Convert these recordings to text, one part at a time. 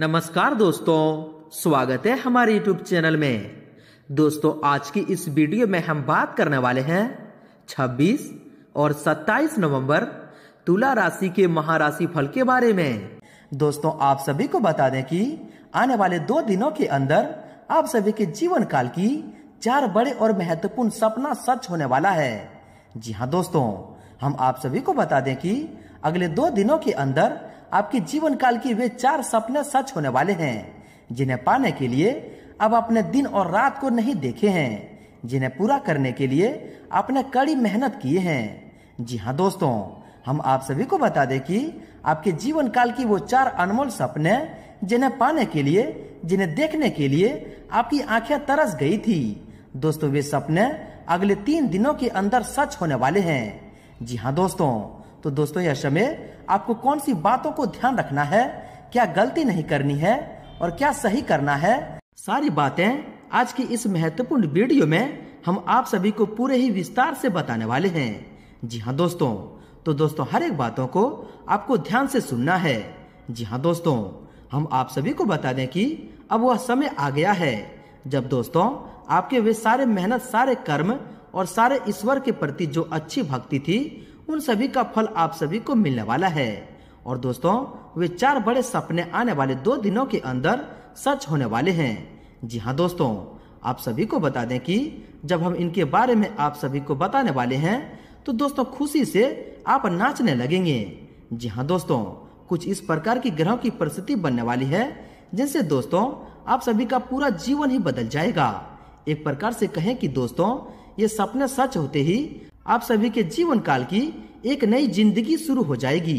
नमस्कार दोस्तों स्वागत है हमारे यूट्यूब चैनल में दोस्तों आज की इस वीडियो में हम बात करने वाले हैं 26 और 27 नवंबर तुला राशि के महाराशि फल के बारे में दोस्तों आप सभी को बता दें कि आने वाले दो दिनों के अंदर आप सभी के जीवन काल की चार बड़े और महत्वपूर्ण सपना सच होने वाला है जी हाँ दोस्तों हम आप सभी को बता दें कि अगले दो दिनों के अंदर आपके जीवन काल की वे चार सपने सच होने वाले हैं जिन्हें पाने के लिए अब अपने दिन और रात को नहीं देखे हैं जिन्हें पूरा करने के लिए आपने कड़ी मेहनत किए हैं जी हाँ दोस्तों हम आप सभी को बता दें कि आपके जीवन काल की वो चार अनमोल सपने जिन्हें पाने के लिए जिन्हें देखने के लिए आपकी आंखें तरस गई थी दोस्तों वे सपने अगले तीन दिनों के अंदर सच होने वाले हैं जी हाँ दोस्तों तो दोस्तों यह समय आपको कौन सी बातों को ध्यान रखना है क्या गलती नहीं करनी है और क्या सही करना है सारी बातें आज की इस महत्वपूर्ण वीडियो में हम आप सभी को पूरे ही विस्तार से बताने वाले हैं जी हाँ दोस्तों तो दोस्तों हर एक बातों को आपको ध्यान से सुनना है जी हाँ दोस्तों हम आप सभी को बता दें कि अब वह समय आ गया है जब दोस्तों आपके वे सारे मेहनत सारे कर्म और सारे ईश्वर के प्रति जो अच्छी भक्ति थी उन सभी का फल आप सभी को मिलने वाला है और दोस्तों वे चार बड़े सपने आने वाले दो दिनों के अंदर सच होने वाले हैं जी हाँ दोस्तों आप सभी को बता दें कि जब हम इनके बारे में आप सभी को बताने वाले हैं तो दोस्तों खुशी से आप नाचने लगेंगे जी हाँ दोस्तों कुछ इस प्रकार की ग्रहों की परिस्थिति बनने वाली है जिनसे दोस्तों आप सभी का पूरा जीवन ही बदल जाएगा एक प्रकार से कहें कि दोस्तों ये सपने सच होते ही आप सभी के जीवन काल की एक नई जिंदगी शुरू हो जाएगी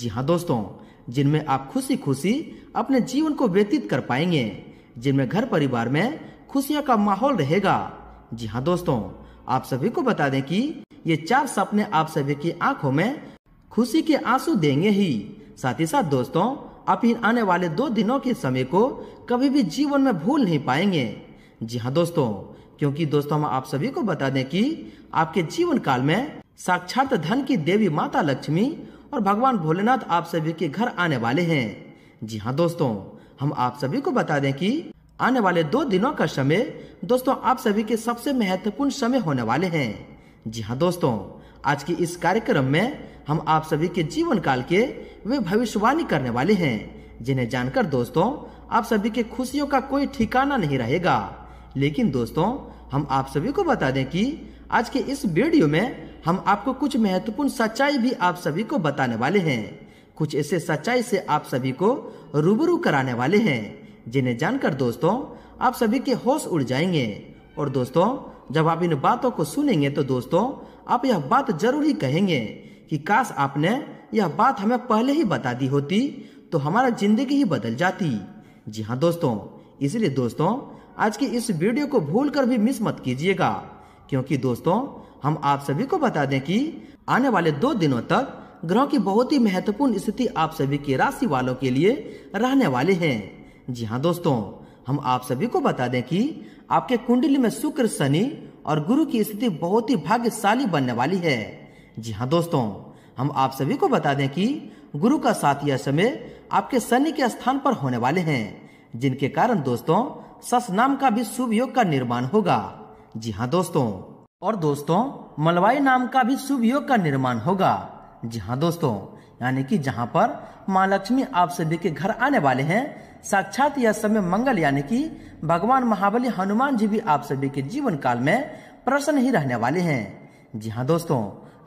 जी हाँ दोस्तों जिनमें आप खुशी खुशी अपने जीवन को व्यतीत कर पाएंगे जिनमें घर परिवार में खुशियों का माहौल रहेगा जी हाँ दोस्तों आप सभी को बता दें कि ये चार सपने आप सभी की आंखों में खुशी के आंसू देंगे ही साथ ही साथ दोस्तों आप इन आने वाले दो दिनों के समय को कभी भी जीवन में भूल नहीं पाएंगे जी हाँ दोस्तों क्योंकि दोस्तों हम आप सभी को बता दें कि आपके जीवन काल में साक्षात धन की देवी माता लक्ष्मी और भगवान भोलेनाथ आप सभी के घर आने वाले हैं जी हाँ दोस्तों हम आप सभी को बता दें कि आने वाले दो दिनों का समय दोस्तों आप सभी के सबसे महत्वपूर्ण समय होने वाले हैं जी हाँ दोस्तों आज के इस कार्यक्रम में हम आप सभी के जीवन काल के वे भविष्यवाणी करने वाले हैं जिन्हें जानकर दोस्तों आप सभी के खुशियों का कोई ठिकाना नहीं रहेगा लेकिन दोस्तों हम आप सभी को बता दें कि आज के इस वीडियो में हम आपको कुछ महत्वपूर्ण सच्चाई भी आप सभी को बताने वाले हैं कुछ ऐसे सच्चाई से आप सभी को रूबरू कराने वाले हैं जिन्हें जानकर दोस्तों आप सभी के होश उड़ जाएंगे और दोस्तों जब आप इन बातों को सुनेंगे तो दोस्तों आप यह बात जरूर ही कहेंगे कि काश आपने यह बात हमें पहले ही बता दी होती तो हमारा जिंदगी ही बदल जाती जी हाँ दोस्तों इसलिए दोस्तों आज की इस वीडियो को भूल कर भी मिस मत कीजिएगा क्योंकि दोस्तों हम आप सभी को बता दें कि आने वाले दो दिनों तक ग्रहों की बहुत ही महत्वपूर्ण स्थिति आप सभी की राशि वालों के लिए रहने वाले है जी हाँ दोस्तों हम आप सभी को बता दें कि आपके कुंडली में शुक्र शनि और गुरु की स्थिति बहुत ही भाग्यशाली बनने वाली है जी हाँ दोस्तों हम आप सभी को बता दें कि गुरु का साथ यह समय आपके शनि के स्थान पर होने वाले हैं जिनके कारण दोस्तों सस नाम का भी शुभ योग का निर्माण होगा जी हाँ दोस्तों और दोस्तों मलवाई नाम का भी शुभ योग का निर्माण होगा जी हाँ दोस्तों यानी कि जहाँ पर माँ लक्ष्मी आप सभी के घर आने वाले हैं साक्षात यह समय मंगल यानी कि भगवान महाबली हनुमान जी भी आप सभी के जीवन काल में प्रसन्न ही रहने वाले हैं जी हाँ दोस्तों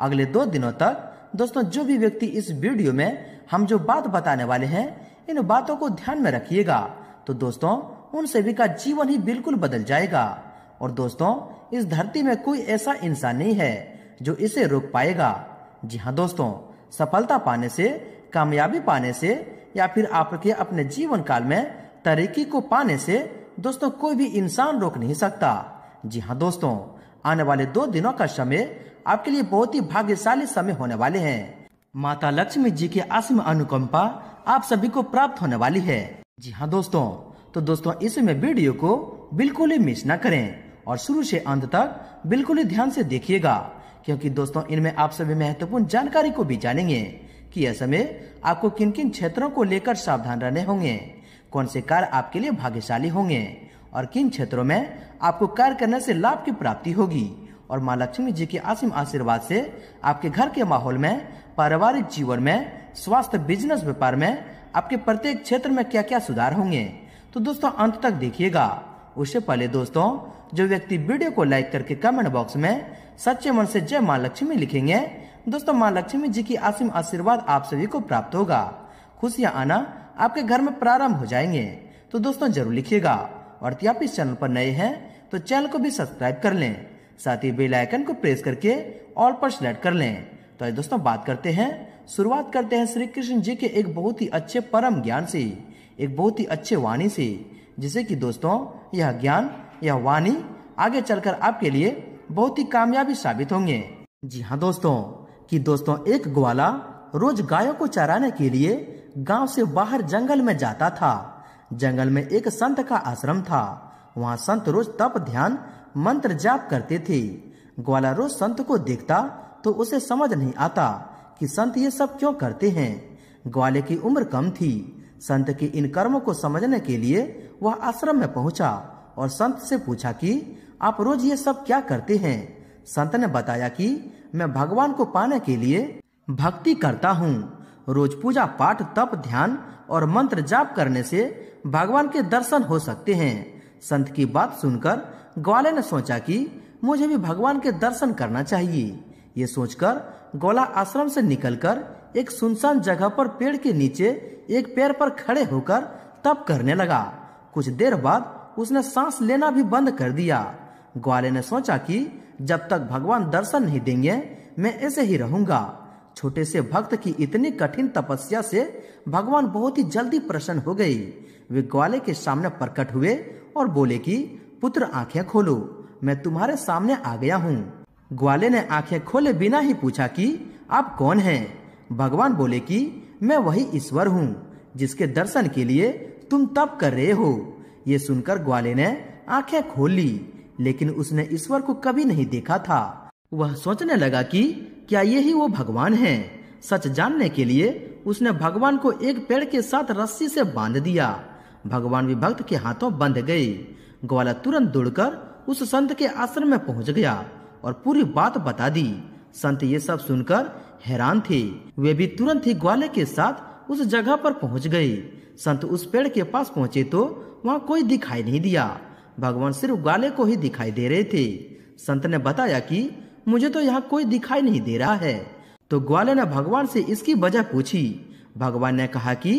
अगले दो दिनों तक दोस्तों जो भी व्यक्ति इस वीडियो में हम जो बात बताने वाले हैं इन बातों को ध्यान में रखिएगा तो दोस्तों उन सभी का जीवन ही बिल्कुल बदल जाएगा और दोस्तों इस धरती में कोई ऐसा इंसान नहीं है जो इसे रोक पाएगा जी हाँ दोस्तों सफलता पाने से कामयाबी पाने से या फिर आपके अपने जीवन काल में तरक्की को पाने से दोस्तों कोई भी इंसान रोक नहीं सकता जी हाँ दोस्तों आने वाले दो दिनों का समय आपके लिए बहुत ही भाग्यशाली समय होने वाले हैं माता लक्ष्मी जी की असम अनुकंपा आप सभी को प्राप्त होने वाली है जी हाँ दोस्तों तो दोस्तों इसमें वीडियो को बिल्कुल ही मिस ना करें और शुरू से अंत तक बिल्कुल ही ध्यान से देखिएगा क्योंकि दोस्तों इनमें आप सभी महत्वपूर्ण जानकारी को भी जानेंगे कि ऐसे में आपको किन किन क्षेत्रों को लेकर सावधान रहने होंगे कौन से कार्य आपके लिए भाग्यशाली होंगे और किन क्षेत्रों में आपको कार्य करने से लाभ की प्राप्ति होगी और माँ लक्ष्मी जी के असीम आशीर्वाद से आपके घर के माहौल में पारिवारिक जीवन में स्वास्थ्य बिजनेस व्यापार में आपके प्रत्येक क्षेत्र में क्या क्या सुधार होंगे तो दोस्तों अंत तक देखिएगा उससे पहले दोस्तों जो व्यक्ति वीडियो को लाइक करके कमेंट बॉक्स में सच्चे मन से जय माँ लक्ष्मी लिखेंगे दोस्तों माँ लक्ष्मी जी की असीम आशीर्वाद आप सभी को प्राप्त होगा खुशियाँ आना आपके घर में प्रारंभ हो जाएंगे तो दोस्तों जरूर लिखिएगा और यदि आप इस चैनल पर नए हैं तो चैनल को भी सब्सक्राइब कर लें साथ ही बेल आइकन को प्रेस करके ऑल पर सिलेक्ट कर लें तो आज दोस्तों बात करते हैं शुरुआत करते हैं श्री कृष्ण जी के एक बहुत ही अच्छे परम ज्ञान से एक बहुत ही अच्छे वाणी से जिसे कि दोस्तों यह ज्ञान यह वाणी आगे चलकर आपके लिए बहुत ही कामयाबी साबित होंगे जी हाँ दोस्तों कि दोस्तों एक ग्वाला रोज गायों को चराने के लिए गांव से बाहर जंगल में जाता था जंगल में एक संत का आश्रम था वहाँ संत रोज तप ध्यान मंत्र जाप करते थे ग्वाला रोज संत को देखता तो उसे समझ नहीं आता कि संत ये सब क्यों करते हैं ग्वाले की उम्र कम थी संत के इन कर्मों को समझने के लिए वह आश्रम में पहुंचा और संत से पूछा कि आप रोज ये सब क्या करते हैं संत ने बताया कि मैं भगवान को पाने के लिए भक्ति करता हूँ रोज पूजा पाठ तप ध्यान और मंत्र जाप करने से भगवान के दर्शन हो सकते हैं संत की बात सुनकर ग्वाले ने सोचा कि मुझे भी भगवान के दर्शन करना चाहिए ये सोचकर गोला आश्रम से निकलकर एक सुनसान जगह पर पेड़ के नीचे एक पैर पर खड़े होकर तप करने लगा कुछ देर बाद उसने सांस लेना भी बंद कर दिया ग्वाले ने सोचा कि जब तक भगवान दर्शन नहीं देंगे मैं ऐसे ही रहूंगा छोटे से भक्त की इतनी कठिन तपस्या से भगवान बहुत ही जल्दी प्रसन्न हो गई वे ग्वाले के सामने प्रकट हुए और बोले कि पुत्र आंखें खोलो मैं तुम्हारे सामने आ गया हूँ ग्वाले ने आंखें खोले बिना ही पूछा कि आप कौन हैं भगवान बोले कि मैं वही ईश्वर हूँ जिसके दर्शन के लिए तुम तप कर रहे हो ये सुनकर ग्वाले ने आंखें खोल ली लेकिन उसने ईश्वर को कभी नहीं देखा था वह सोचने लगा कि क्या यही वो भगवान है सच जानने के लिए उसने भगवान को एक पेड़ के साथ रस्सी से बांध दिया भगवान विभक्त के हाथों बंध गए ग्वाला तुरंत दौड़कर उस संत के आश्रम में पहुंच गया और पूरी बात बता दी संत ये सब सुनकर हैरान थे वे भी तुरंत ही ग्वाले के साथ उस जगह पर पहुंच गई संत उस पेड़ के पास पहुंचे तो वहां कोई दिखाई नहीं दिया भगवान सिर्फ ग्वाले को ही दिखाई दे रहे थे संत ने बताया कि मुझे तो यहाँ कोई दिखाई नहीं दे रहा है तो ग्वाले ने भगवान से इसकी वजह पूछी भगवान ने कहा कि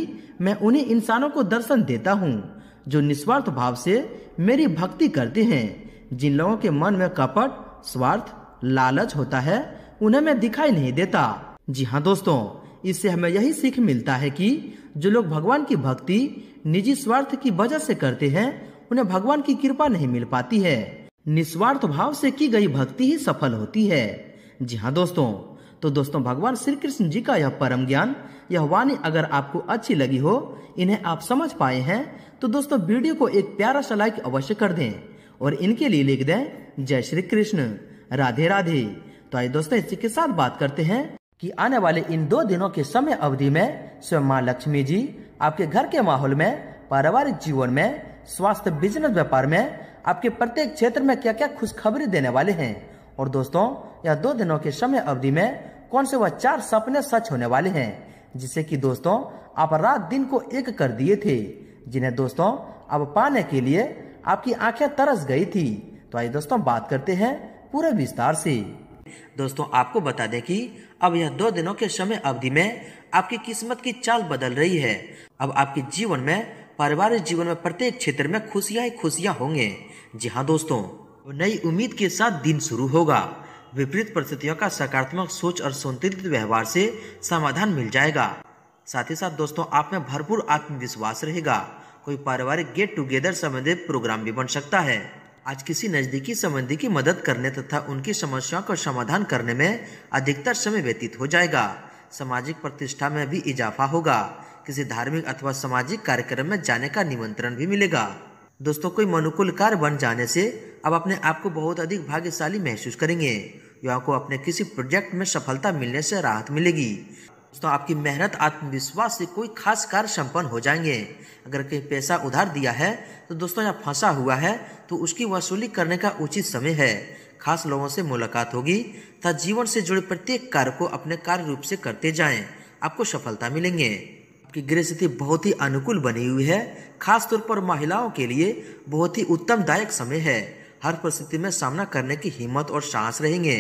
मैं उन्हीं इंसानों को दर्शन देता हूँ जो निस्वार्थ भाव से मेरी भक्ति करते हैं जिन लोगों के मन में कपट स्वार्थ लालच होता है उन्हें मैं दिखाई नहीं देता जी हाँ दोस्तों इससे हमें यही सीख मिलता है कि जो लोग भगवान की भक्ति निजी स्वार्थ की वजह से करते हैं उन्हें भगवान की कृपा नहीं मिल पाती है निस्वार्थ भाव से की गई भक्ति ही सफल होती है जी हाँ दोस्तों तो दोस्तों भगवान श्री कृष्ण जी का यह परम ज्ञान यह वाणी अगर आपको अच्छी लगी हो इन्हें आप समझ पाए हैं तो दोस्तों वीडियो को एक प्यारा सा लाइक अवश्य कर दें और इनके लिए लिख दें जय श्री कृष्ण राधे राधे तो आइए दोस्तों इसी के साथ बात करते हैं कि आने वाले इन दो दिनों के समय अवधि में स्वयं माँ लक्ष्मी जी आपके घर के माहौल में पारिवारिक जीवन में स्वास्थ्य बिजनेस व्यापार में आपके प्रत्येक क्षेत्र में क्या क्या खुशखबरी देने वाले हैं और दोस्तों यह दो दिनों के समय अवधि में कौन से वह चार सपने सच होने वाले हैं जिसे कि दोस्तों आप रात दिन को एक कर दिए थे जिन्हें दोस्तों अब पाने के लिए आपकी आंखें तरस गई थी तो आइए दोस्तों बात करते हैं पूरे विस्तार से दोस्तों आपको बता दें कि अब यह दो दिनों के समय अवधि में आपकी किस्मत की चाल बदल रही है अब आपके जीवन में पारिवारिक जीवन में प्रत्येक क्षेत्र में खुशियाँ ही खुशियाँ होंगे जी हाँ दोस्तों नई उम्मीद के साथ दिन शुरू होगा विपरीत परिस्थितियों का सकारात्मक सोच और संतुलित व्यवहार से समाधान मिल जाएगा साथ ही साथ दोस्तों आप में भरपूर आत्मविश्वास रहेगा कोई पारिवारिक गेट टुगेदर संबंधित प्रोग्राम भी बन सकता है आज किसी नज़दीकी संबंधी की मदद करने तथा उनकी समस्याओं का समाधान करने में अधिकतर समय व्यतीत हो जाएगा सामाजिक प्रतिष्ठा में भी इजाफा होगा किसी धार्मिक अथवा सामाजिक कार्यक्रम में जाने का निमंत्रण भी मिलेगा दोस्तों कोई मनुकूल कार बन जाने से अब अपने आप को बहुत अधिक भाग्यशाली महसूस करेंगे युवा को अपने किसी प्रोजेक्ट में सफलता मिलने से राहत मिलेगी तो आपकी मेहनत आत्मविश्वास से कोई खास कार्य संपन्न हो जाएंगे अगर कहीं पैसा उधार दिया है तो दोस्तों यहाँ फंसा हुआ है तो उसकी वसूली करने का उचित समय है खास लोगों से मुलाकात होगी तथा जीवन से जुड़े प्रत्येक कार्य को अपने कार्य रूप से करते जाएं आपको सफलता मिलेंगे आपकी गृह स्थिति बहुत ही अनुकूल बनी हुई है खासतौर पर महिलाओं के लिए बहुत ही दायक समय है हर परिस्थिति में सामना करने की हिम्मत और साहस रहेंगे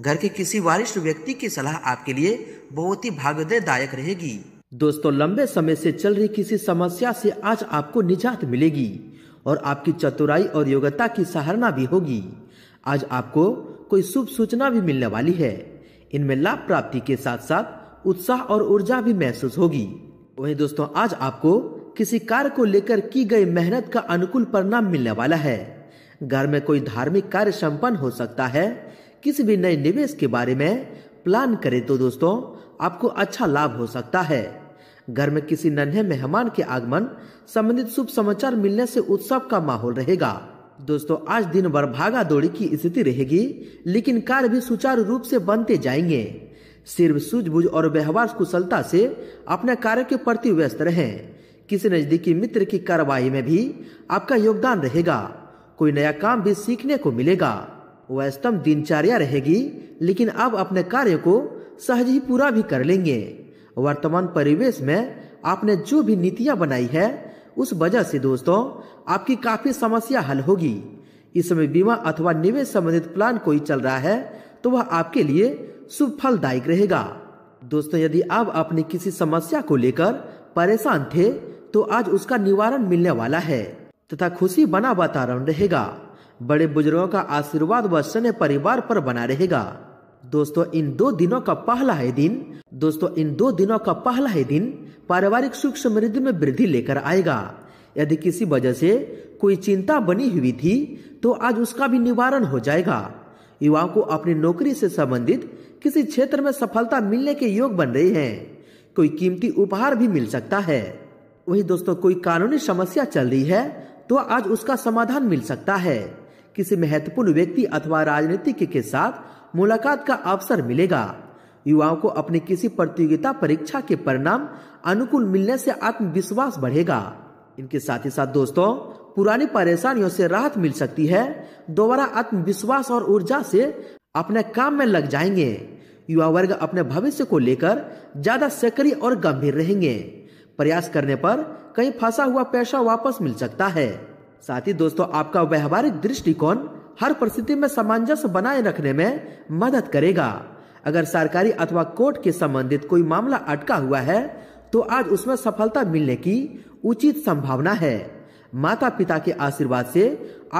घर के किसी वरिष्ठ व्यक्ति की सलाह आपके लिए बहुत ही भाग्यदायक रहेगी दोस्तों लंबे समय से चल रही किसी समस्या से आज आपको निजात मिलेगी और आपकी चतुराई और योग्यता की सराहना भी होगी आज आपको कोई शुभ सूचना भी मिलने वाली है इनमें लाभ प्राप्ति के साथ साथ उत्साह और ऊर्जा भी महसूस होगी वहीं दोस्तों आज आपको किसी कार्य को लेकर की गई मेहनत का अनुकूल परिणाम मिलने वाला है घर में कोई धार्मिक कार्य संपन्न हो सकता है किसी भी नए निवेश के बारे में प्लान करें तो दोस्तों आपको अच्छा लाभ हो सकता है घर में किसी नन्हे मेहमान के आगमन संबंधित शुभ समाचार मिलने से उत्सव का माहौल रहेगा दोस्तों आज दिन भर भागा दौड़ी की स्थिति रहेगी लेकिन कार्य भी सुचारू रूप से बनते जाएंगे सिर्फ सूझबूझ और व्यवहार कुशलता से अपने कार्य के प्रति व्यस्त रहें किसी नजदीकी मित्र की कार्रवाई में भी आपका योगदान रहेगा कोई नया काम भी सीखने को मिलेगा वैष्णव दिनचर्या रहेगी लेकिन अब अपने कार्य को सहज ही पूरा भी कर लेंगे वर्तमान परिवेश में आपने जो भी नीतियाँ बनाई है उस वजह से दोस्तों आपकी काफी समस्या हल होगी इस समय बीमा अथवा निवेश संबंधित प्लान कोई चल रहा है तो वह आपके लिए शुभ फलदायक रहेगा दोस्तों यदि आप अपनी किसी समस्या को लेकर परेशान थे तो आज उसका निवारण मिलने वाला है तथा खुशी बना वातावरण रहेगा बड़े बुजुर्गों का आशीर्वाद व स्ने परिवार पर बना रहेगा दोस्तों इन दो दिनों का पहला है दिन दोस्तों इन दो दिनों का पहला है दिन पारिवारिक सुख समृद्धि में वृद्धि लेकर आएगा यदि किसी वजह से कोई चिंता बनी हुई थी तो आज उसका भी निवारण हो जाएगा युवाओं को अपनी नौकरी से संबंधित किसी क्षेत्र में सफलता मिलने के योग बन रहे हैं कोई कीमती उपहार भी मिल सकता है वही दोस्तों कोई कानूनी समस्या चल रही है तो आज उसका समाधान मिल सकता है किसी महत्वपूर्ण व्यक्ति अथवा राजनीतिक के साथ मुलाकात का अवसर मिलेगा युवाओं को अपनी किसी प्रतियोगिता परीक्षा के परिणाम अनुकूल मिलने से आत्मविश्वास बढ़ेगा इनके साथ ही साथ दोस्तों पुरानी परेशानियों से राहत मिल सकती है दोबारा आत्मविश्वास और ऊर्जा से अपने काम में लग जाएंगे युवा वर्ग अपने भविष्य को लेकर ज्यादा सक्रिय और गंभीर रहेंगे प्रयास करने पर कहीं फंसा हुआ पैसा वापस मिल सकता है साथ ही दोस्तों आपका व्यवहारिक दृष्टिकोण हर परिस्थिति में सामंजस्य बनाए रखने में मदद करेगा अगर सरकारी अथवा कोर्ट के संबंधित कोई मामला अटका हुआ है तो आज उसमें सफलता मिलने की उचित संभावना है माता पिता के आशीर्वाद से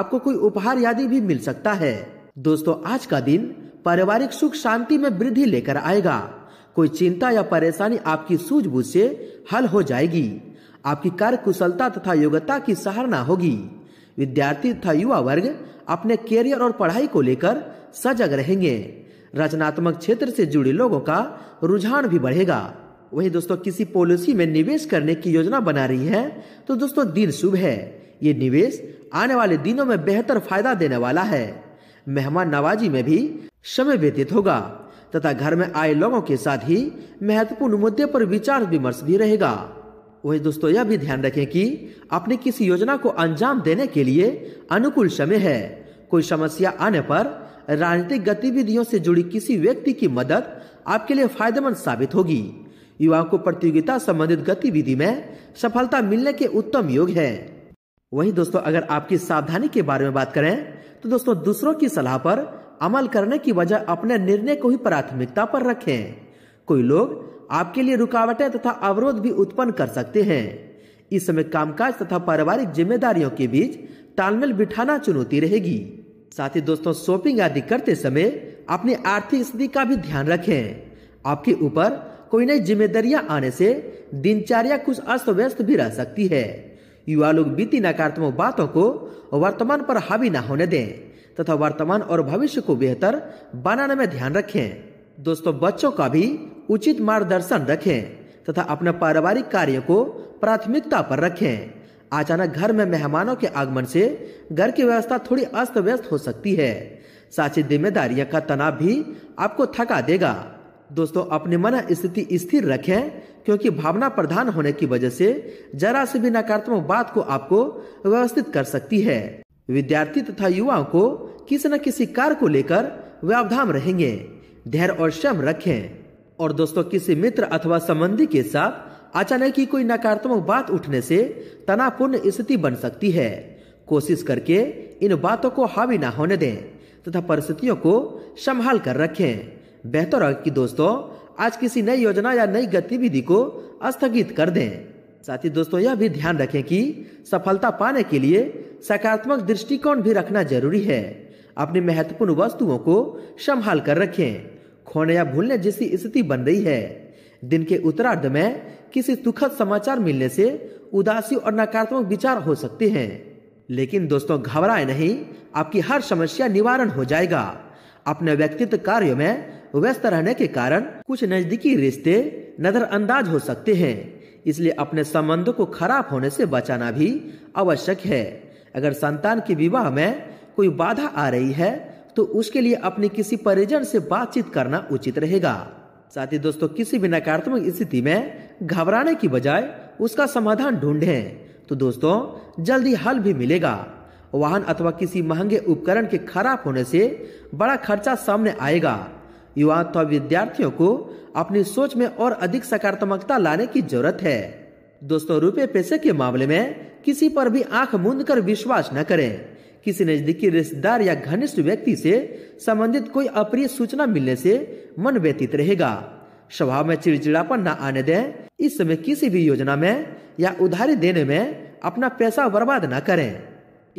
आपको कोई उपहार यादि भी मिल सकता है दोस्तों आज का दिन पारिवारिक सुख शांति में वृद्धि लेकर आएगा कोई चिंता या परेशानी आपकी सूझबूझ से हल हो जाएगी आपकी कार्य कुशलता तथा योग्यता की सराहना होगी विद्यार्थी तथा युवा वर्ग अपने कैरियर और पढ़ाई को लेकर सजग रहेंगे रचनात्मक क्षेत्र से जुड़े लोगों का रुझान भी बढ़ेगा वही दोस्तों किसी पॉलिसी में निवेश करने की योजना बना रही है तो दोस्तों दिन शुभ है ये निवेश आने वाले दिनों में बेहतर फायदा देने वाला है मेहमान नवाजी में भी समय व्यतीत होगा तथा घर में आए लोगों के साथ ही महत्वपूर्ण मुद्दे पर विचार विमर्श भी रहेगा वही दोस्तों यह भी ध्यान रखें कि अपनी किसी योजना को अंजाम देने के लिए अनुकूल समय है कोई समस्या आने पर राजनीतिक गतिविधियों से जुड़ी किसी व्यक्ति की मदद आपके लिए फायदेमंद साबित होगी युवाओं को प्रतियोगिता संबंधित गतिविधि में सफलता मिलने के उत्तम योग है वहीं दोस्तों अगर आपकी सावधानी के बारे में बात करें तो दोस्तों दूसरों की सलाह पर अमल करने की वजह अपने निर्णय को ही प्राथमिकता पर रखें कोई लोग आपके लिए रुकावटें तथा अवरोध भी उत्पन्न कर सकते हैं इस समय कामकाज तथा पारिवारिक जिम्मेदारियों के बीच तालमेल बिठाना चुनौती रहेगी साथ ही दोस्तों शॉपिंग आदि करते समय अपनी आर्थिक स्थिति का भी ध्यान रखें आपके ऊपर कोई नई जिम्मेदारियां आने से दिनचर्या कुछ अस्त व्यस्त भी रह सकती है युवा लोग बीती नकारात्मक बातों को वर्तमान पर हावी ना होने दें तथा वर्तमान और भविष्य को बेहतर बनाने में ध्यान रखें दोस्तों बच्चों का भी उचित मार्गदर्शन रखें तथा अपने पारिवारिक कार्य को प्राथमिकता पर रखें अचानक घर में मेहमानों के आगमन से घर की व्यवस्था थोड़ी अस्त व्यस्त हो सकती है साची जिम्मेदारियों का तनाव भी आपको थका देगा दोस्तों अपनी मन स्थिति स्थिर रखें क्योंकि भावना प्रधान होने की वजह से जरा से भी नकारात्मक बात को आपको व्यवस्थित कर सकती है विद्यार्थी तथा युवाओं को किसी न किसी कार्य को लेकर व्यावधान रहेंगे धैर्य और श्रम रखें और दोस्तों किसी मित्र अथवा संबंधी के साथ अचानक ही कोई नकारात्मक बात उठने से तनावपूर्ण स्थिति बन सकती है कोशिश करके इन बातों को हावी ना होने दें तथा परिस्थितियों को संभाल कर रखें बेहतर है कि दोस्तों आज किसी नई योजना या नई गतिविधि को स्थगित कर दें साथ ही दोस्तों यह भी ध्यान रखें कि सफलता पाने के लिए सकारात्मक दृष्टिकोण भी रखना जरूरी है अपनी महत्वपूर्ण वस्तुओं को संभाल कर रखें खोने या भूलने जैसी स्थिति बन रही है दिन के उत्तरार्ध में किसी दुखद समाचार मिलने से उदासी और नकारात्मक विचार हो सकते हैं लेकिन दोस्तों घबराए नहीं आपकी हर समस्या निवारण हो जाएगा अपने व्यक्तित्व कार्यों में व्यस्त रहने के कारण कुछ नजदीकी रिश्ते नजरअंदाज हो सकते हैं इसलिए अपने संबंधों को खराब होने से बचाना भी आवश्यक है अगर संतान के विवाह में कोई बाधा आ रही है तो उसके लिए अपने किसी परिजन से बातचीत करना उचित रहेगा साथ ही दोस्तों किसी भी नकारात्मक स्थिति में घबराने की बजाय उसका समाधान ढूंढे तो दोस्तों जल्दी हल भी मिलेगा वाहन अथवा किसी महंगे उपकरण के खराब होने से बड़ा खर्चा सामने आएगा युवा अथवा विद्यार्थियों को अपनी सोच में और अधिक सकारात्मकता लाने की जरूरत है दोस्तों रुपए पैसे के मामले में किसी पर भी आंख मूंद कर विश्वास न करें किसी नजदीकी रिश्तेदार या घनिष्ठ व्यक्ति से संबंधित कोई अप्रिय सूचना मिलने से मन व्यतीत रहेगा स्वभाव में चिड़चिड़ापन न आने दें इस समय किसी भी योजना में या उधारी देने में अपना पैसा बर्बाद न करें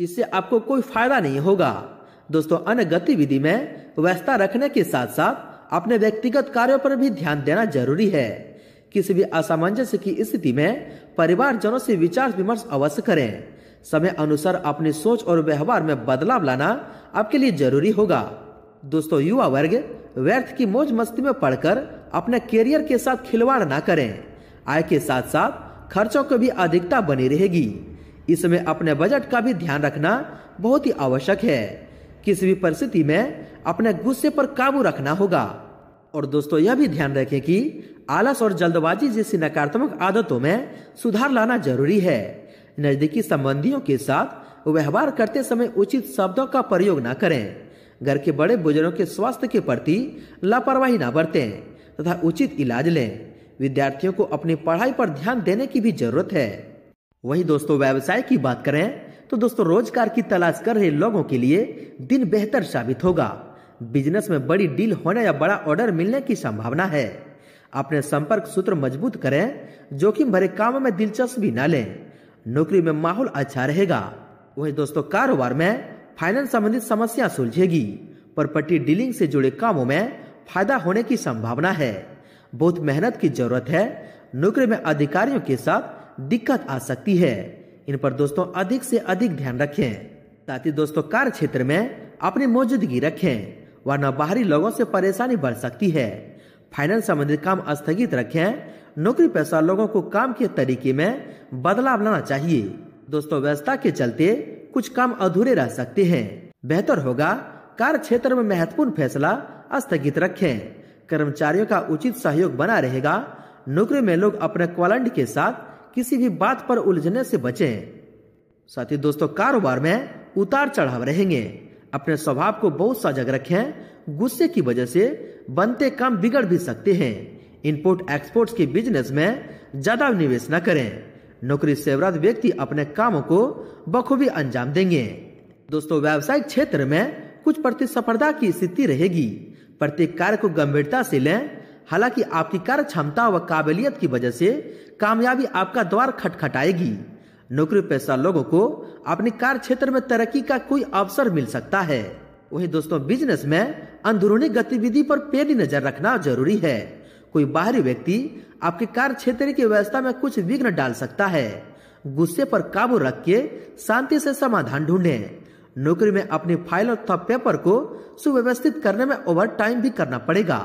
इससे आपको कोई फायदा नहीं होगा दोस्तों अन्य गतिविधि में व्यस्तता रखने के साथ साथ अपने व्यक्तिगत कार्यों पर भी ध्यान देना जरूरी है किसी भी असामंजस्य की स्थिति में परिवार जनों से विचार विमर्श अवश्य करें समय अनुसार अपनी सोच और व्यवहार में बदलाव लाना आपके लिए जरूरी होगा दोस्तों युवा वर्ग व्यर्थ की मौज मस्ती में पढ़कर अपने करियर के साथ खिलवाड़ ना करें आय के साथ साथ खर्चों की भी अधिकता बनी रहेगी इसमें अपने बजट का भी ध्यान रखना बहुत ही आवश्यक है किसी भी परिस्थिति में अपने गुस्से पर काबू रखना होगा और दोस्तों यह भी ध्यान रखें कि आलस और जल्दबाजी जैसी नकारात्मक आदतों में सुधार लाना जरूरी है नज़दीकी संबंधियों के साथ व्यवहार करते समय उचित शब्दों का प्रयोग न करें घर के बड़े बुजुर्गों के स्वास्थ्य के प्रति लापरवाही न बरतें तथा उचित इलाज लें विद्यार्थियों को अपनी पढ़ाई पर ध्यान देने की भी जरूरत है वहीं दोस्तों व्यवसाय की बात करें तो दोस्तों रोजगार की तलाश कर रहे लोगों के लिए दिन बेहतर साबित होगा बिजनेस में बड़ी डील होने या बड़ा ऑर्डर मिलने की संभावना है अपने संपर्क सूत्र मजबूत करें जोखिम भरे काम में दिलचस्पी न लें नौकरी में माहौल अच्छा रहेगा वहीं दोस्तों कारोबार में फाइनेंस संबंधित समस्या सुलझेगी प्रॉपर्टी डीलिंग से जुड़े कामों में फायदा होने की संभावना है बहुत मेहनत की जरूरत है नौकरी में अधिकारियों के साथ दिक्कत आ सकती है इन पर दोस्तों अधिक से अधिक ध्यान रखें साथ ही दोस्तों कार्य क्षेत्र में अपनी मौजूदगी रखें वरना बाहरी लोगों से परेशानी बढ़ सकती है फाइनेंस संबंधित काम स्थगित रखें नौकरी पैसा लोगों को काम के तरीके में बदलाव लाना चाहिए दोस्तों व्यवस्था के चलते कुछ काम अधूरे रह सकते हैं बेहतर होगा कार्य क्षेत्र में महत्वपूर्ण फैसला स्थगित रखें कर्मचारियों का उचित सहयोग बना रहेगा नौकरी में लोग अपने क्वालंट के साथ किसी भी बात पर उलझने से बचे साथ ही दोस्तों कारोबार में उतार चढ़ाव रहेंगे अपने स्वभाव को बहुत सजग रखें गुस्से की वजह से बनते काम बिगड़ भी सकते हैं इनपुट एक्सपोर्ट्स के बिजनेस में ज़्यादा निवेश न करें नौकरी सेवरत व्यक्ति अपने कामों को बखूबी अंजाम देंगे दोस्तों व्यावसायिक क्षेत्र में कुछ प्रतिस्पर्धा की स्थिति रहेगी प्रत्येक कार्य को गंभीरता से लें हालांकि आपकी कार्य क्षमता व काबिलियत की वजह से कामयाबी आपका द्वार खटखटाएगी नौकरी पेशा लोगों को अपने कार्य क्षेत्र में तरक्की का कोई अवसर मिल सकता है वही दोस्तों बिजनेस में अंदरूनी गतिविधि पर पेड़ी नजर रखना जरूरी है कोई बाहरी व्यक्ति आपके कार्य क्षेत्र की व्यवस्था में कुछ विघ्न डाल सकता है गुस्से पर काबू रख के शांति से समाधान ढूंढें नौकरी में अपनी फाइल और पेपर को सुव्यवस्थित करने में ओवर टाइम भी करना पड़ेगा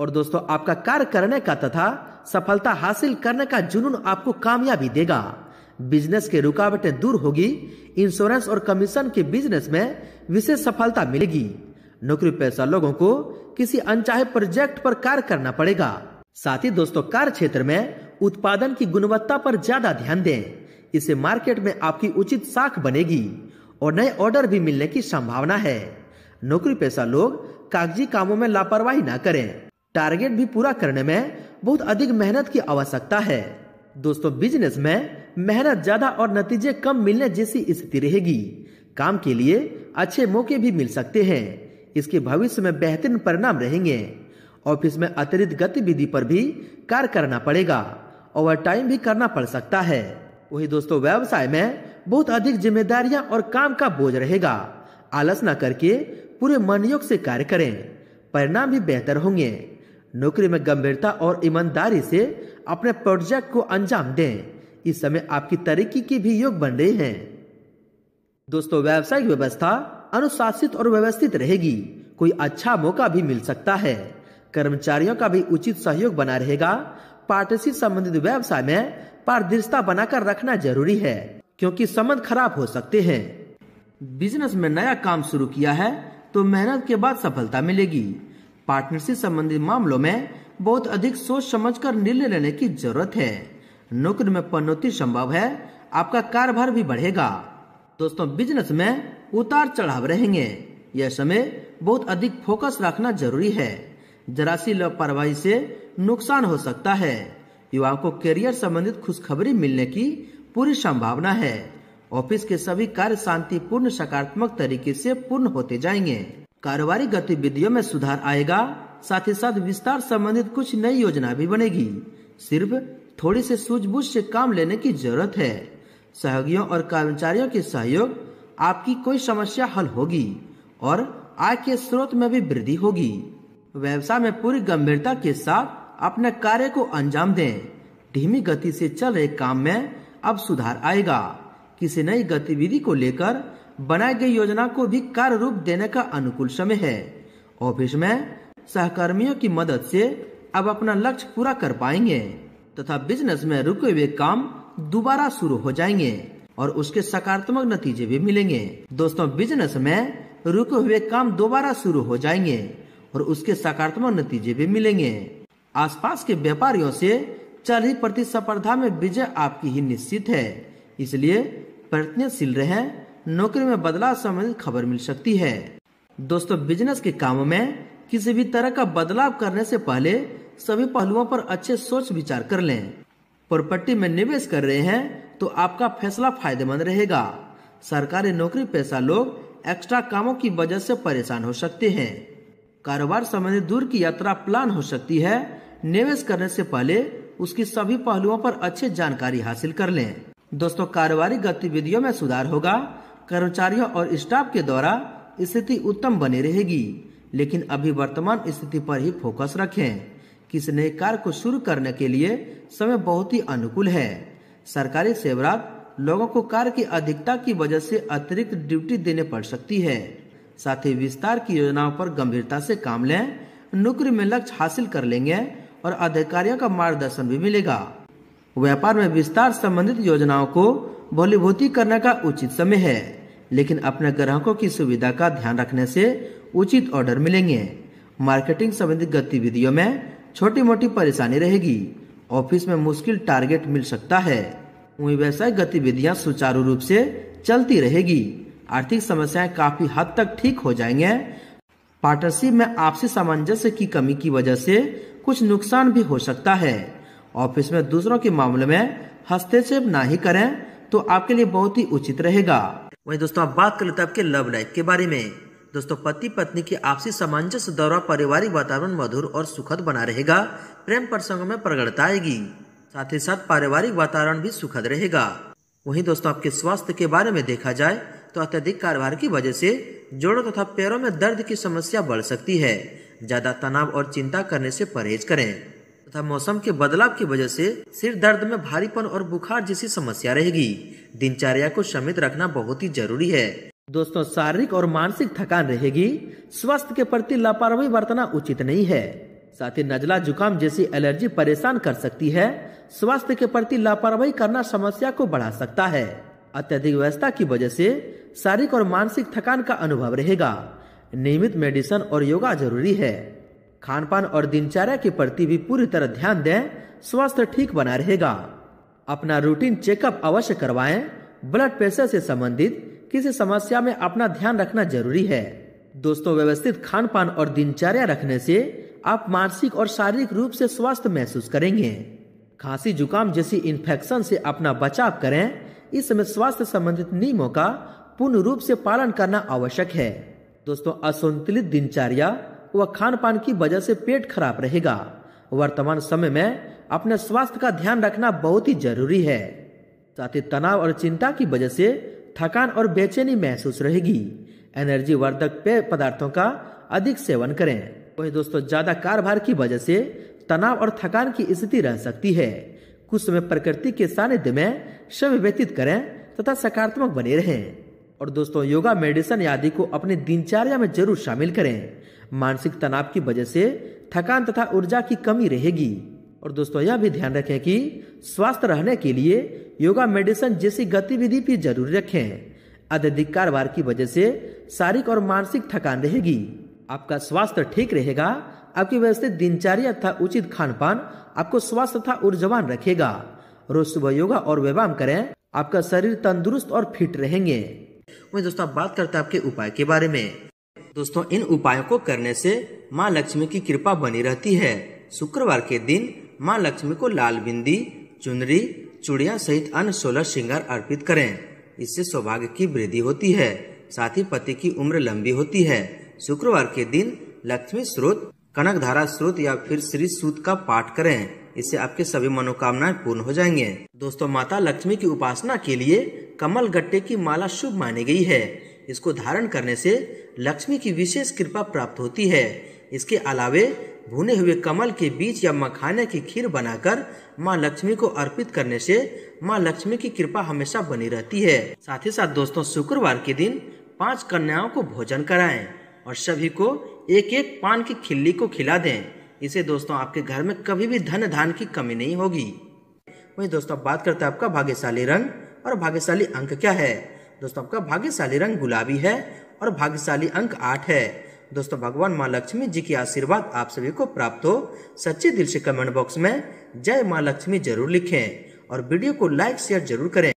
और दोस्तों आपका कार्य करने का तथा सफलता हासिल करने का जुनून आपको कामयाबी देगा बिजनेस के रुकावटें दूर होगी इंश्योरेंस और कमीशन के बिजनेस में विशेष सफलता मिलेगी नौकरी पैसा लोगों को किसी अनचाहे प्रोजेक्ट पर कार्य करना पड़ेगा साथ ही दोस्तों कार्य क्षेत्र में उत्पादन की गुणवत्ता पर ज्यादा ध्यान दें इससे मार्केट में आपकी उचित साख बनेगी और नए ऑर्डर भी मिलने की संभावना है नौकरी पैसा लोग कागजी कामों में लापरवाही न करें टारगेट भी पूरा करने में बहुत अधिक मेहनत की आवश्यकता है दोस्तों बिजनेस में मेहनत ज्यादा और नतीजे कम मिलने जैसी स्थिति रहेगी काम के लिए अच्छे मौके भी मिल सकते हैं इसके भविष्य में बेहतरीन परिणाम रहेंगे ऑफिस में अतिरिक्त गतिविधि पर भी कार्य करना पड़ेगा ओवर टाइम भी करना पड़ सकता है वही दोस्तों व्यवसाय में बहुत अधिक जिम्मेदारियां और काम का बोझ रहेगा आलस न करके पूरे मनयोग से कार्य करें परिणाम भी बेहतर होंगे नौकरी में गंभीरता और ईमानदारी से अपने प्रोजेक्ट को अंजाम दें इस समय आपकी तरक्की के भी योग बन रहे हैं दोस्तों व्यावसायिक व्यवस्था अनुशासित और व्यवस्थित रहेगी कोई अच्छा मौका भी मिल सकता है कर्मचारियों का भी उचित सहयोग बना रहेगा पार्टनरशिप संबंधित व्यवसाय में पारदर्शिता बनाकर रखना जरूरी है क्योंकि संबंध खराब हो सकते हैं बिजनेस में नया काम शुरू किया है तो मेहनत के बाद सफलता मिलेगी पार्टनरशिप संबंधित मामलों में बहुत अधिक सोच समझकर निर्णय लेने की जरूरत है नौकरी में पनौती संभव है आपका कारोबार भी बढ़ेगा दोस्तों बिजनेस में उतार चढ़ाव रहेंगे यह समय बहुत अधिक फोकस रखना जरूरी है जरा सी लापरवाही से नुकसान हो सकता है युवाओं को करियर संबंधित खुशखबरी मिलने की पूरी संभावना है ऑफिस के सभी कार्य शांतिपूर्ण सकारात्मक तरीके से पूर्ण होते जाएंगे कारोबारी गतिविधियों में सुधार आएगा साथ ही साथ विस्तार संबंधित कुछ नई योजना भी बनेगी सिर्फ थोड़ी सी सूझबूझ से काम लेने की जरूरत है सहयोगियों और कर्मचारियों के सहयोग आपकी कोई समस्या हल होगी और आय के स्रोत में भी वृद्धि होगी व्यवसाय में पूरी गंभीरता के साथ अपने कार्य को अंजाम दें धीमी गति से चल रहे काम में अब सुधार आएगा किसी नई गतिविधि को लेकर बनाई गई योजना को भी कार्य रूप देने का अनुकूल समय है ऑफिस में सहकर्मियों की मदद से अब अपना लक्ष्य पूरा कर पाएंगे तथा बिजनेस में रुके हुए काम दोबारा शुरू हो जाएंगे और उसके सकारात्मक नतीजे भी मिलेंगे दोस्तों बिजनेस में रुके हुए काम दोबारा शुरू हो जाएंगे और उसके सकारात्मक नतीजे भी मिलेंगे आसपास के व्यापारियों से चल रही प्रतिस्पर्धा में विजय आपकी ही निश्चित है इसलिए प्रयत्नशील रहे नौकरी में बदलाव संबंधित खबर मिल सकती है दोस्तों बिजनेस के काम में किसी भी तरह का बदलाव करने से पहले सभी पहलुओं पर अच्छे सोच विचार कर लें प्रॉपर्टी में निवेश कर रहे हैं तो आपका फैसला फायदेमंद रहेगा सरकारी नौकरी पैसा लोग एक्स्ट्रा कामों की वजह से परेशान हो सकते हैं कारोबार संबंधी दूर की यात्रा प्लान हो सकती है निवेश करने से पहले उसकी सभी पहलुओं पर अच्छी जानकारी हासिल कर लें दोस्तों कारोबारी गतिविधियों में सुधार होगा कर्मचारियों और स्टाफ के द्वारा स्थिति उत्तम बनी रहेगी लेकिन अभी वर्तमान स्थिति पर ही फोकस रखें किसी नए कार्य को शुरू करने के लिए समय बहुत ही अनुकूल है सरकारी सेवरात लोगों को कार्य की अधिकता की वजह से अतिरिक्त ड्यूटी देने पड़ सकती है साथ ही विस्तार की योजनाओं पर गंभीरता से काम लें नौकरी में लक्ष्य हासिल कर लेंगे और अधिकारियों का मार्गदर्शन भी मिलेगा व्यापार में विस्तार संबंधित योजनाओं को बोलीभूति करने का उचित समय है लेकिन अपने ग्राहकों की सुविधा का ध्यान रखने से उचित ऑर्डर मिलेंगे मार्केटिंग संबंधित गतिविधियों में छोटी मोटी परेशानी रहेगी ऑफिस में मुश्किल टारगेट मिल सकता है व्यवसाय गतिविधियां सुचारू रूप से चलती रहेगी आर्थिक समस्याएं काफी हद तक ठीक हो जाएंगे पार्टनरशिप में आपसी सामंजस्य की कमी की वजह से कुछ नुकसान भी हो सकता है ऑफिस में दूसरों के मामले में हस्तक्षेप ना ही करें तो आपके लिए बहुत ही उचित रहेगा वही दोस्तों आप बात कर लेते आपके लव लाइफ के बारे में दोस्तों पति पत्नी के आपसी सामंजस्य द्वारा पारिवारिक वातावरण मधुर और सुखद बना रहेगा प्रेम प्रसंग में प्रगढ़ता आएगी साथ ही साथ पारिवारिक वातावरण भी सुखद रहेगा वहीं दोस्तों आपके स्वास्थ्य के बारे में देखा जाए तो अत्यधिक कारोबार की वजह से जोड़ों तथा तो पैरों में दर्द की समस्या बढ़ सकती है ज्यादा तनाव और चिंता करने से परहेज करें तथा मौसम के बदलाव की वजह से सिर दर्द में भारीपन और बुखार जैसी समस्या रहेगी दिनचर्या को समित रखना बहुत ही जरूरी है दोस्तों शारीरिक और मानसिक थकान रहेगी स्वास्थ्य के प्रति लापरवाही बरतना उचित नहीं है साथ ही नजला जुकाम जैसी एलर्जी परेशान कर सकती है स्वास्थ्य के प्रति लापरवाही करना समस्या को बढ़ा सकता है अत्यधिक व्यवस्था की वजह से शारीरिक और मानसिक थकान का अनुभव रहेगा नियमित मेडिसिन और योगा जरूरी है खान पान और दिनचर्या के प्रति भी पूरी तरह ध्यान दें स्वास्थ्य ठीक बना रहेगा अपना रूटीन चेकअप अवश्य करवाएं ब्लड प्रेशर से संबंधित किसी समस्या में अपना ध्यान रखना जरूरी है दोस्तों व्यवस्थित खान पान और दिनचर्या रखने से आप मानसिक और शारीरिक रूप से स्वस्थ महसूस करेंगे खांसी जुकाम जैसी इन्फेक्शन से अपना बचाव करें इस समय स्वास्थ्य संबंधित नियमों का पूर्ण रूप से पालन करना आवश्यक है दोस्तों असंतुलित दिनचर्या व खान पान की वजह से पेट खराब रहेगा वर्तमान समय में अपने स्वास्थ्य का ध्यान रखना बहुत ही जरूरी है साथ ही तनाव और चिंता की वजह से थकान और बेचैनी महसूस रहेगी एनर्जी वर्धक पेय पदार्थों का अधिक सेवन करें वही दोस्तों ज्यादा कारभार की वजह से तनाव और थकान की स्थिति रह सकती है कुछ समय प्रकृति के सानिध्य में समय व्यतीत करें तथा सकारात्मक बने रहें और दोस्तों योगा मेडिसिन आदि को अपने दिनचर्या में जरूर शामिल करें मानसिक तनाव की वजह से थकान तथा ऊर्जा की कमी रहेगी और दोस्तों यह भी ध्यान रखें कि स्वस्थ रहने के लिए योगा मेडिसिन जैसी गतिविधि भी जरूर रखें अत्यधिक कारोबार की वजह से शारीरिक और मानसिक थकान रहेगी आपका स्वास्थ्य ठीक रहेगा आपकी व्यवस्थित दिनचर्या तथा उचित खान पान आपको स्वस्थ तथा ऊर्जावान रखेगा रोज सुबह योगा और व्यायाम करें आपका शरीर तंदुरुस्त और फिट रहेंगे वही दोस्तों बात करते हैं आपके उपाय के बारे में दोस्तों इन उपायों को करने से माँ लक्ष्मी की कृपा बनी रहती है शुक्रवार के दिन माँ लक्ष्मी को लाल बिंदी चुनरी चुड़िया सहित अन्य सोलह श्रृंगार अर्पित करें इससे सौभाग्य की वृद्धि होती है साथ ही पति की उम्र लंबी होती है शुक्रवार के दिन लक्ष्मी स्रोत कनक धारा स्रोत या फिर श्री सूत का पाठ करें इससे आपके सभी मनोकामनाएं पूर्ण हो जाएंगे दोस्तों माता लक्ष्मी की उपासना के लिए कमल गट्टे की माला शुभ मानी गई है इसको धारण करने से लक्ष्मी की विशेष कृपा प्राप्त होती है इसके अलावे भुने हुए कमल के बीज या मखाने की खीर बनाकर माँ लक्ष्मी को अर्पित करने से माँ लक्ष्मी की कृपा हमेशा बनी रहती है साथ ही साथ दोस्तों शुक्रवार के दिन पांच कन्याओं को भोजन कराएं और सभी को एक एक पान की खिल्ली को खिला दें इसे दोस्तों आपके घर में कभी भी धन धान की कमी नहीं होगी वही दोस्तों बात करते हैं आपका भाग्यशाली रंग और भाग्यशाली अंक क्या है दोस्तों आपका भाग्यशाली रंग गुलाबी है और भाग्यशाली अंक आठ है दोस्तों भगवान माँ लक्ष्मी जी की आशीर्वाद आप सभी को प्राप्त हो सच्चे दिल से कमेंट बॉक्स में जय माँ लक्ष्मी जरूर लिखें और वीडियो को लाइक शेयर जरूर करें